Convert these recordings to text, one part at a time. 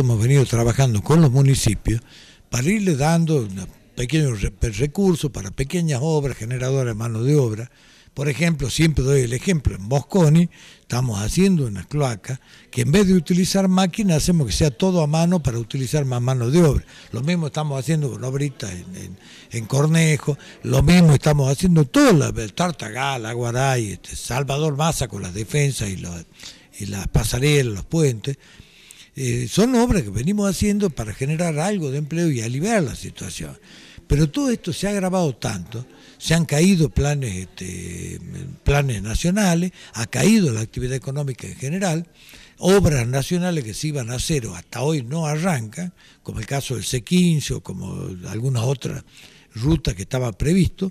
hemos venido trabajando con los municipios para irle dando pequeños recursos para pequeñas obras, generadoras de mano de obra. Por ejemplo, siempre doy el ejemplo, en Bosconi estamos haciendo una cloaca que en vez de utilizar máquinas hacemos que sea todo a mano para utilizar más mano de obra. Lo mismo estamos haciendo con obritas en, en, Cornejo, lo mismo estamos haciendo todo el Tartagal, Aguaray, este, Salvador Massa con las defensas y, y las pasarelas, los puentes. Eh, son obras que venimos haciendo para generar algo de empleo y aliviar la situación. Pero todo esto se ha agravado tanto, se han caído planes, este, planes nacionales, ha caído la actividad económica en general, obras nacionales que se iban a hacer o hasta hoy no arrancan, como el caso del C15 o como alguna otra ruta que estaba previsto.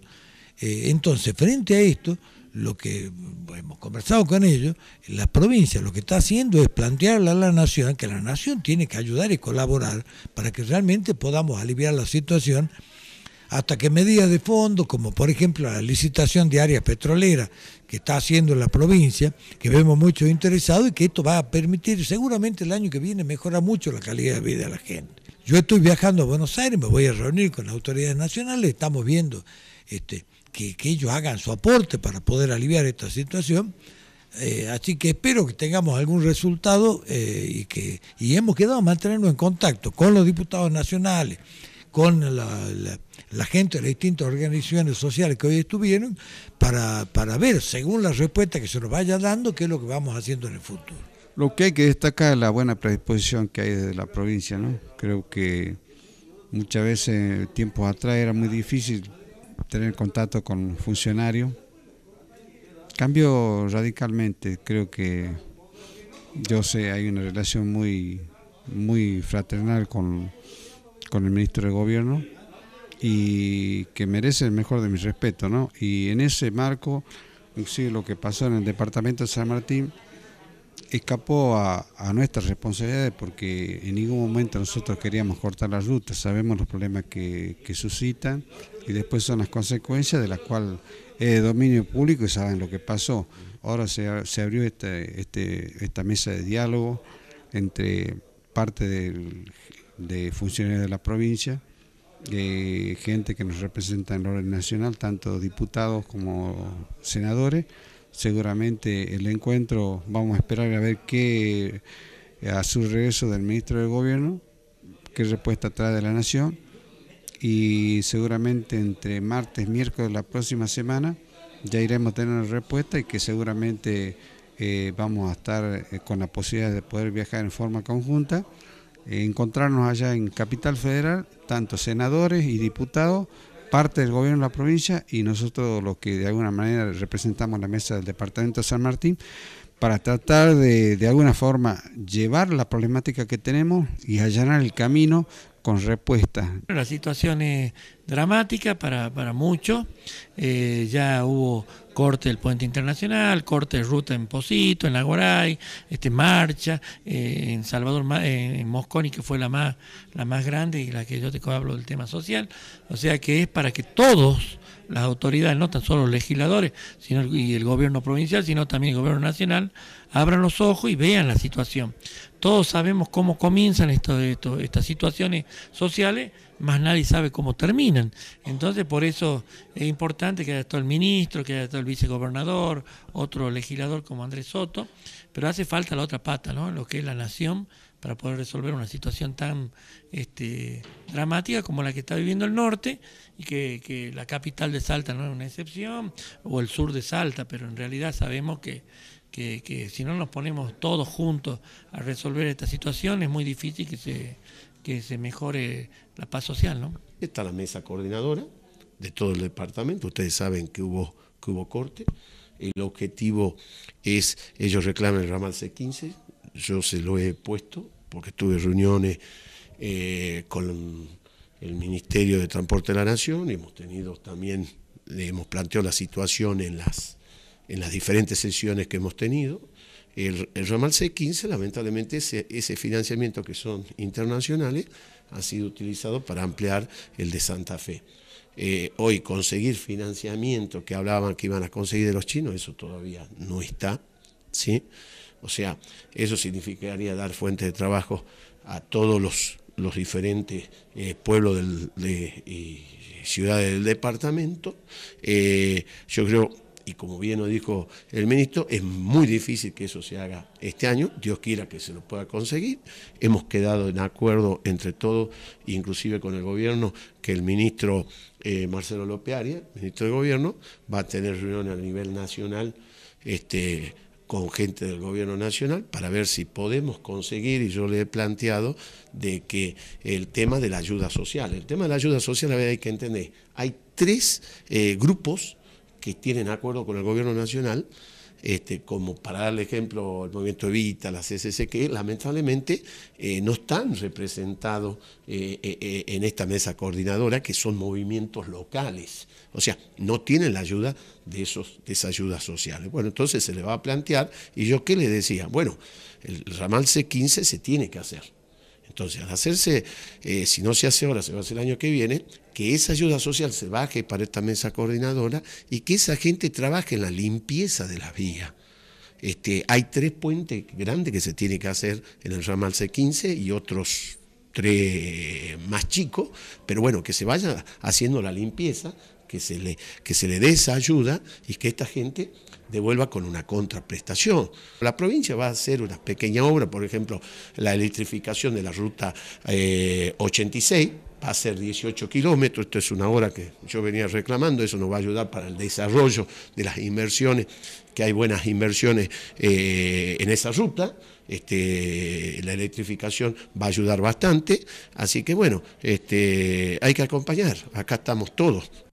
Eh, entonces, frente a esto, lo que hemos conversado con ellos, la provincia lo que está haciendo es plantearle a la nación que la nación tiene que ayudar y colaborar para que realmente podamos aliviar la situación hasta que medidas de fondo, como por ejemplo la licitación de áreas petroleras que está haciendo la provincia, que vemos muchos interesados y que esto va a permitir seguramente el año que viene mejorar mucho la calidad de vida de la gente. Yo estoy viajando a Buenos Aires, me voy a reunir con las autoridades nacionales, estamos viendo este, que, ellos hagan su aporte para poder aliviar esta situación. Eh, así que espero que tengamos algún resultado eh, y que y hemos quedado mantenernos en contacto con los diputados nacionales, con la, gente de las distintas organizaciones sociales que hoy estuvieron, para, para ver, según la respuesta que se nos vaya dando, qué es lo que vamos haciendo en el futuro. Lo que hay que destacar es la buena predisposición que hay desde la provincia, ¿no? Creo que muchas veces tiempos atrás era muy difícil tener contacto con funcionarios. cambio radicalmente, creo que yo sé, hay una relación muy, muy fraternal con, el ministro de Gobierno y que merece el mejor de mi respeto, ¿no? Y en ese marco, sí lo que pasó en el departamento de San Martín, escapó a, nuestras responsabilidades porque en ningún momento nosotros queríamos cortar la ruta, sabemos los problemas que, suscitan y después son las consecuencias de las cuales es dominio público y saben lo que pasó. Ahora se, abrió este, este, esta mesa de diálogo entre parte de funcionarios de la provincia, eh, gente que nos representa en el orden nacional, tanto diputados como senadores, seguramente el encuentro, vamos a esperar a ver qué, a su regreso del ministro del Gobierno, qué respuesta trae de la Nación y seguramente entre martes, miércoles de la próxima semana ya iremos a tener una respuesta y que seguramente eh, vamos a estar eh, con la posibilidad de poder viajar en forma conjunta, eh, encontrarnos allá en Capital Federal, tanto senadores y diputados, parte del gobierno de la provincia y nosotros los que de alguna manera representamos la mesa del departamento de San Martín para tratar de, de alguna forma llevar la problemática que tenemos y allanar el camino con respuesta. La situación es dramática para, para muchos. Eh, ya hubo corte del puente internacional, corte de ruta en Posito, en Lagoray, este, marcha, eh, en Salvador, en Mosconi, que fue la más, la más grande y la que yo te hablo del tema social. O sea que es para que todos las autoridades, no tan solo los legisladores sino, y el gobierno provincial, sino también el gobierno nacional, abran los ojos y vean la situación todos sabemos cómo comienzan estas situaciones sociales, más nadie sabe cómo terminan. Entonces, por eso es importante que haya estado el ministro, que haya estado el vicegobernador, otro legislador como Andrés Soto, pero hace falta la otra pata, ¿no? Lo que es la nación para poder resolver una situación tan este, dramática como la que está viviendo el norte y que, la capital de Salta no es una excepción, o el sur de Salta, pero en realidad sabemos que, que, si no nos ponemos todos juntos a resolver esta situación es muy difícil que se, que se mejore la paz social. ¿no? Está la mesa coordinadora de todo el departamento, ustedes saben que hubo, que hubo corte. El objetivo es, ellos reclaman el ramal C15, yo se lo he puesto, porque tuve reuniones eh, con el Ministerio de Transporte de la Nación, y hemos tenido también, le hemos planteado la situación en las, en las diferentes sesiones que hemos tenido. El, ramal C15, lamentablemente, ese, financiamiento que son internacionales ha sido utilizado para ampliar el de Santa Fe. Eh, hoy conseguir financiamiento que hablaban que iban a conseguir de los chinos, eso todavía no está, ¿sí? O sea, eso significaría dar fuentes de trabajo a todos los, los diferentes eh, pueblos de, y ciudades del departamento. Eh, yo creo, y como bien lo dijo el ministro, es muy difícil que eso se haga este año. Dios quiera que se lo pueda conseguir. Hemos quedado en acuerdo entre todos, inclusive con el gobierno, que el ministro eh, Marcelo López Arias, ministro de Gobierno, va a tener reuniones a nivel nacional. Este, con gente del gobierno nacional para ver si podemos conseguir, y yo le he planteado, de que el tema de la ayuda social, el tema de la ayuda social, a hay que entender, hay tres eh, grupos que tienen acuerdo con el gobierno nacional, este, como para darle el ejemplo, el movimiento Evita, la CSC, que lamentablemente eh, no están representados eh, eh, en esta mesa coordinadora, que son movimientos locales. O sea, no tienen la ayuda de, esos, de esas ayudas sociales. Bueno, entonces se le va a plantear, y yo qué le decía, bueno, el ramal C15 se tiene que hacer entonces, al hacerse, eh, si no se hace ahora, se va a hacer el año que viene, que esa ayuda social se baje para esta mesa coordinadora y que esa gente trabaje en la limpieza de la vía. Este, hay tres puentes grandes que se tiene que hacer en el ramal C15 y otros tres más chicos, pero bueno, que se vaya haciendo la limpieza que se le, que se le dé esa ayuda y que esta gente devuelva con una contraprestación. La provincia va a hacer una pequeña obra, por ejemplo, la electrificación de la ruta 86, eh, va a ser 18 kilómetros, esto es una hora que yo venía reclamando, eso nos va a ayudar para el desarrollo de las inversiones, que hay buenas inversiones eh, en esa ruta, este, la electrificación va a ayudar bastante, así que bueno, este, hay que acompañar, acá estamos todos.